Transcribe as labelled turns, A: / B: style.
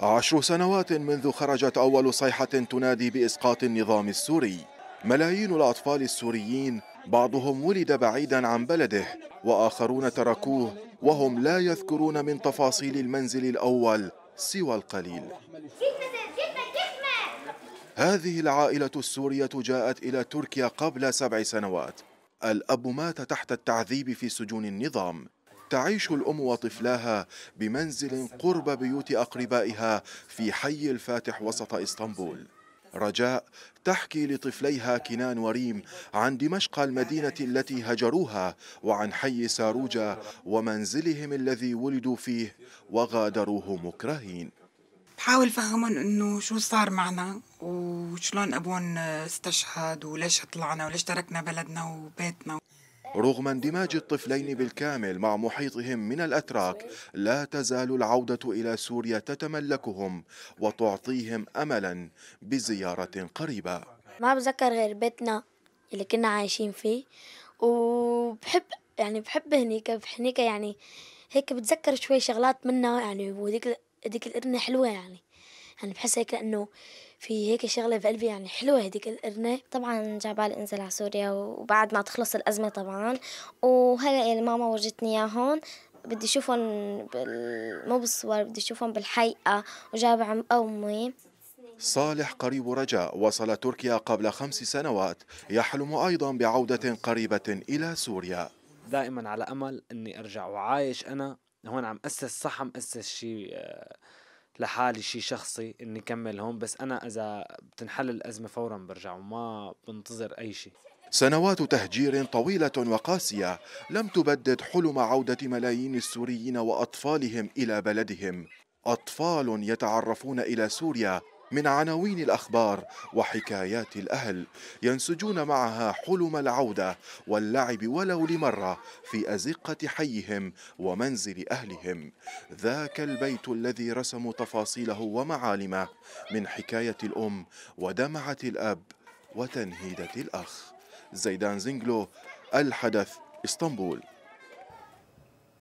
A: عشر سنوات منذ خرجت أول صيحة تنادي بإسقاط النظام السوري ملايين الأطفال السوريين بعضهم ولد بعيدا عن بلده وآخرون تركوه وهم لا يذكرون من تفاصيل المنزل الأول سوى القليل هذه العائلة السورية جاءت إلى تركيا قبل سبع سنوات الأب مات تحت التعذيب في سجون النظام تعيش الأم وطفلاها بمنزل قرب بيوت أقربائها في حي الفاتح وسط إسطنبول رجاء تحكي لطفليها كنان وريم عن دمشق المدينة التي هجروها وعن حي ساروجا ومنزلهم الذي ولدوا فيه وغادروه مكرهين بحاول فهمهم انه شو صار معنا وشلون ابون استشهد وليش طلعنا وليش تركنا بلدنا وبيتنا رغم اندماج الطفلين بالكامل مع محيطهم من الأتراك لا تزال العودة إلى سوريا تتملكهم وتعطيهم أملا بزيارة قريبة
B: ما بذكر غير بيتنا اللي كنا عايشين فيه وبحب يعني بحب هنيك هنيك يعني هيك بتذكر شوي شغلات منها يعني وديك ديك القرنة حلوة يعني يعني بحس هيك لانه في هيك شغله بقلبي يعني حلوه هديك القرنه طبعا جابال انزل على سوريا وبعد ما تخلص الازمه طبعا وهلا يعني ماما وجدتني اياه هون بدي اشوفهم بال... مو بالصور بدي اشوفهم بالحقيقه وجاب عم امي
A: صالح قريب رجاء وصل تركيا قبل خمس سنوات يحلم ايضا بعوده قريبه الى سوريا دائما على
B: امل اني ارجع وعايش انا هون عم اسس صح عم اسس شيء آه، لحالي شيء شخصي اني كمل هون بس انا اذا بتنحل الازمه فورا برجع وما بنتظر اي شيء
A: سنوات تهجير طويلة وقاسية لم تبدد حلم عودة ملايين السوريين وأطفالهم إلى بلدهم أطفال يتعرفون إلى سوريا من عناوين الأخبار وحكايات الأهل ينسجون معها حلم العودة واللعب ولو لمرة في أزقة حيهم ومنزل أهلهم ذاك البيت الذي رسموا تفاصيله ومعالمه من حكاية الأم ودمعة الأب وتنهيدة الأخ زيدان زنجلو الحدث اسطنبول